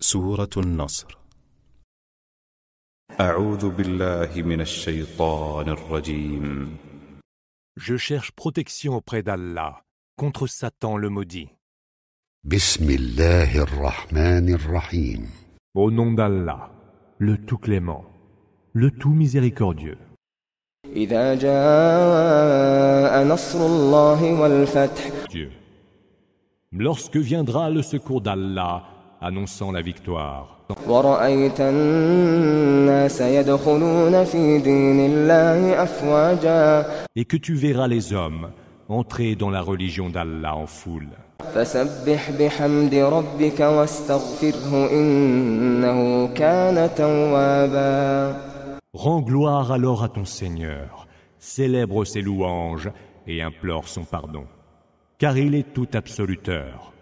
Je cherche protection auprès d'Allah contre Satan le maudit. Au nom d'Allah, le tout clément, le tout miséricordieux. Dieu. Lorsque viendra le secours d'Allah annonçant la victoire. Et que tu verras les hommes entrer dans la religion d'Allah en foule. Rends gloire alors à ton Seigneur, célèbre ses louanges et implore son pardon, car il est tout absoluteur.